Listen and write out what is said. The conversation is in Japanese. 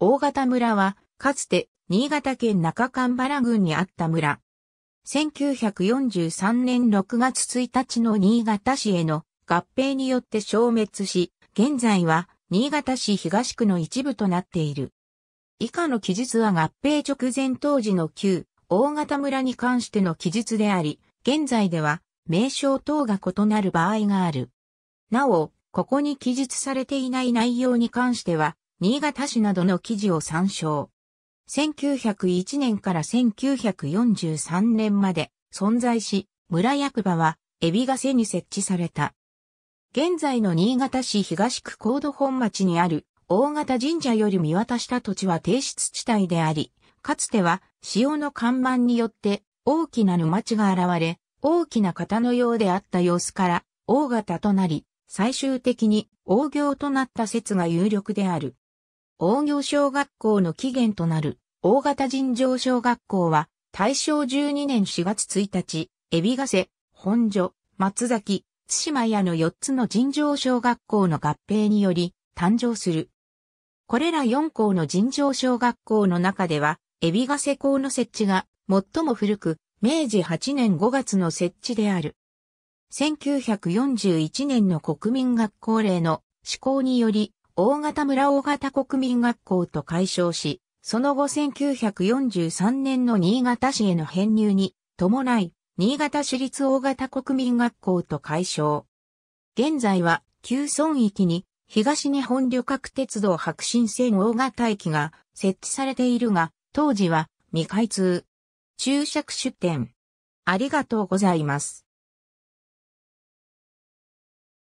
大型村は、かつて、新潟県中間原郡にあった村。1943年6月1日の新潟市への合併によって消滅し、現在は新潟市東区の一部となっている。以下の記述は合併直前当時の旧大型村に関しての記述であり、現在では名称等が異なる場合がある。なお、ここに記述されていない内容に関しては、新潟市などの記事を参照。1901年から1943年まで存在し、村役場は、エビガセに設置された。現在の新潟市東区高度本町にある大型神社より見渡した土地は低湿地帯であり、かつては潮の看板によって大きな沼地が現れ、大きな型のようであった様子から大型となり、最終的に大行となった説が有力である。大行小学校の起源となる大型尋常小学校は大正12年4月1日、海老ヶ瀬、本所、松崎、津島屋の4つの尋常小学校の合併により誕生する。これら4校の尋常小学校の中では、海老ヶ瀬校の設置が最も古く、明治8年5月の設置である。1941年の国民学校令の施行により、大型村大型国民学校と解消し、その後1943年の新潟市への編入に伴い、新潟市立大型国民学校と解消。現在は旧村域に東日本旅客鉄道白新線大型駅が設置されているが、当時は未開通。注釈出店。ありがとうございます。